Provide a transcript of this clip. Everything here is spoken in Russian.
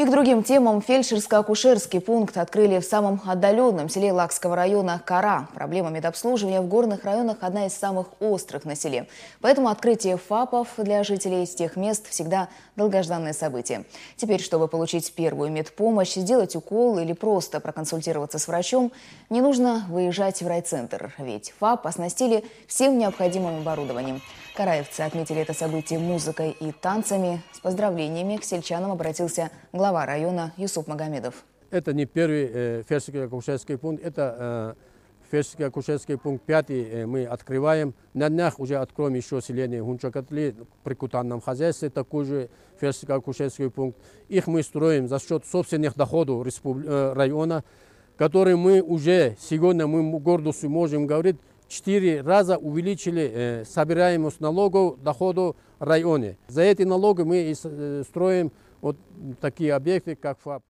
И к другим темам фельдшерско-акушерский пункт открыли в самом отдаленном селе Лакского района Кара. Проблема медобслуживания в горных районах одна из самых острых на селе. Поэтому открытие ФАПов для жителей из тех мест всегда долгожданное событие. Теперь, чтобы получить первую медпомощь, сделать укол или просто проконсультироваться с врачом, не нужно выезжать в райцентр, ведь ФАП оснастили всем необходимым оборудованием. Караевцы отметили это событие музыкой и танцами. С поздравлениями к сельчанам обратился глава района Юсуп Магомедов. Это не первый э, фельдшерский акушерский пункт, это э, фельдшерский акушерский пункт пятый э, мы открываем. На днях уже откроем еще селение Гунчакатли при кутанном хозяйстве, такой же фельдшерский акушерский пункт. Их мы строим за счет собственных доходов республи... Э, района, которые мы уже сегодня мы гордостью можем говорить, четыре раза увеличили э, собираемость налогов, доходу в районе. За эти налоги мы и э, строим вот такие объекты, как ФАП.